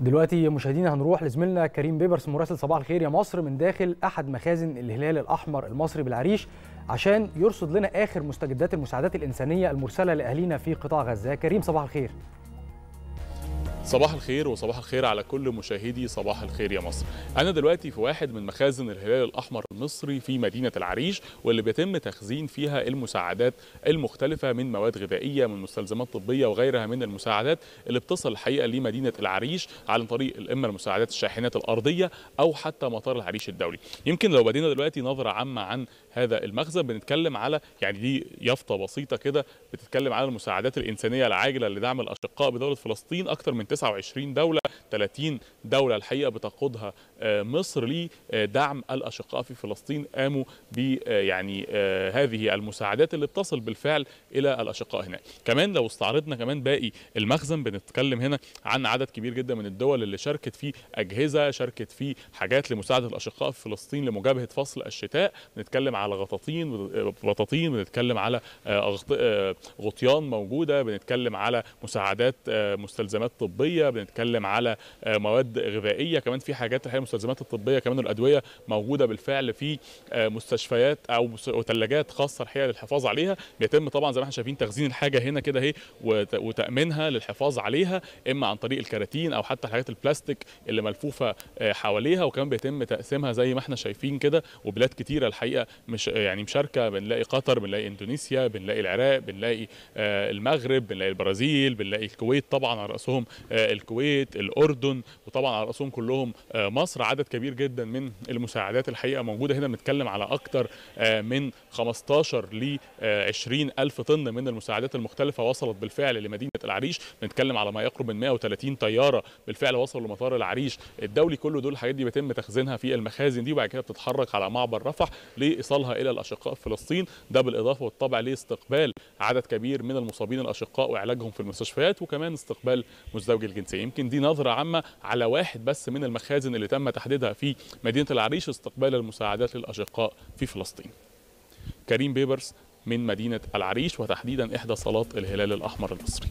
دلوقتي مشاهدينا هنروح لزميلنا كريم بيبرس مراسل صباح الخير يا مصر من داخل احد مخازن الهلال الاحمر المصري بالعريش عشان يرصد لنا اخر مستجدات المساعدات الانسانيه المرسله لاهالينا في قطاع غزه كريم صباح الخير صباح الخير وصباح الخير على كل مشاهدي صباح الخير يا مصر انا دلوقتي في واحد من مخازن الهلال الاحمر المصري في مدينه العريش واللي بيتم تخزين فيها المساعدات المختلفه من مواد غذائيه من مستلزمات طبيه وغيرها من المساعدات اللي بتصل الحقيقه لمدينه العريش عن طريق اما المساعدات الشاحنات الارضيه او حتى مطار العريش الدولي يمكن لو بدينا دلوقتي نظره عامه عن هذا المخزن بنتكلم على يعني دي يافطه بسيطه كده بتتكلم على المساعدات الانسانيه العاجله لدعم الاشقاء بدوله فلسطين اكثر من 29 دولة 30 دولة الحقيقة بتقودها آه، مصر لدعم آه، الأشقاء في فلسطين قاموا ب آه، يعني هذه المساعدات اللي بتصل بالفعل إلى الأشقاء هناك كمان لو استعرضنا كمان باقي المخزن بنتكلم هنا عن عدد كبير جدا من الدول اللي شاركت في أجهزة شاركت في حاجات لمساعدة الأشقاء في فلسطين لمجابهة فصل الشتاء بنتكلم على غطاطين بطاطين بنتكلم على غطيان موجودة بنتكلم على مساعدات مستلزمات طبية الطبيه بنتكلم على آه، مواد غذائيه كمان في حاجات الحقيقه المستلزمات الطبيه كمان الادويه موجوده بالفعل في آه، مستشفيات او ثلاجات خاصه الحقيقه للحفاظ عليها بيتم طبعا زي ما احنا شايفين تخزين الحاجه هنا كده اهي وتامينها للحفاظ عليها اما عن طريق الكراتين او حتى الحاجات البلاستيك اللي ملفوفه آه، حواليها وكمان بيتم تقسيمها زي ما احنا شايفين كده وبلاد كتيره الحقيقه مش يعني مشاركه بنلاقي قطر بنلاقي اندونيسيا بنلاقي العراق بنلاقي المغرب بنلاقي البرازيل بنلاقي الكويت طبعا على راسهم آه، الكويت الاردن وطبعا على راسهم كلهم آه، مصر عدد كبير جدا من المساعدات الحقيقه موجوده هنا بنتكلم على اكثر آه، من 15 ل 20 الف طن من المساعدات المختلفه وصلت بالفعل لمدينه العريش بنتكلم على ما يقرب من 130 طياره بالفعل وصلوا لمطار العريش الدولي كله دول الحاجات دي بيتم تخزينها في المخازن دي وبعد كده بتتحرك على معبر رفح لايصالها الى الاشقاء في فلسطين ده بالاضافه والطبع لاستقبال عدد كبير من المصابين الاشقاء وعلاجهم في المستشفيات وكمان استقبال مزدوجين التعدي الجنسيه يمكن دي نظرة عامة على واحد بس من المخازن اللي تم تحديدها في مدينة العريش استقبال المساعدات للأشقاء في فلسطين كريم بيبرس من مدينة العريش وتحديدا إحدى صالات الهلال الأحمر المصري